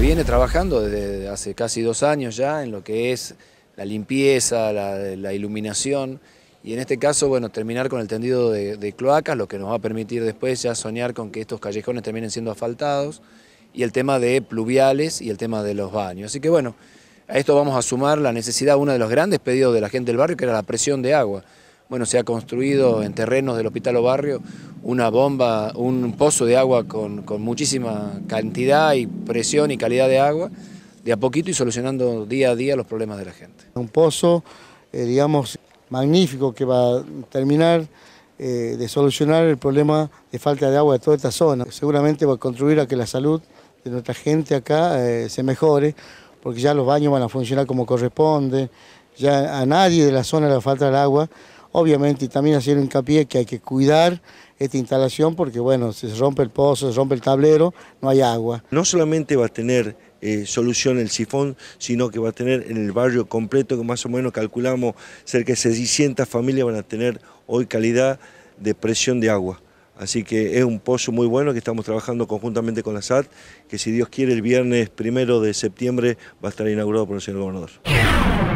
viene trabajando desde hace casi dos años ya en lo que es la limpieza, la, iluminación y en este caso, bueno, terminar con el tendido de, de, cloacas, lo que nos va a permitir después ya soñar con que estos callejones terminen siendo asfaltados y el tema de pluviales y el tema de los baños. Así que bueno, a esto vamos a sumar la necesidad, uno de los grandes pedidos de la gente del barrio, que era la presión de agua bueno, se ha construido en terrenos del Hospital o Barrio una bomba, un pozo de agua con, muchísima cantidad y presión y calidad de agua, de a poquito y solucionando día a día los problemas de la gente. Un pozo, eh, digamos, magnífico que va a terminar eh, de solucionar el problema de falta de agua de toda esta zona. Seguramente va a contribuir a que la salud de nuestra gente acá eh, se mejore, porque ya los baños van a funcionar como corresponde, ya a nadie de la zona le falta el agua, Obviamente, y también hacer hincapié que hay que cuidar esta instalación porque, bueno, si se rompe el pozo, se rompe el tablero, no hay agua. No solamente va a tener eh, solución el sifón, sino que va a tener en el barrio completo, que más o menos calculamos cerca de 600 familias van a tener hoy calidad de presión de agua. Así que es un pozo muy bueno que estamos trabajando conjuntamente con la SAT, que si Dios quiere el viernes primero de septiembre va a estar inaugurado por el señor gobernador.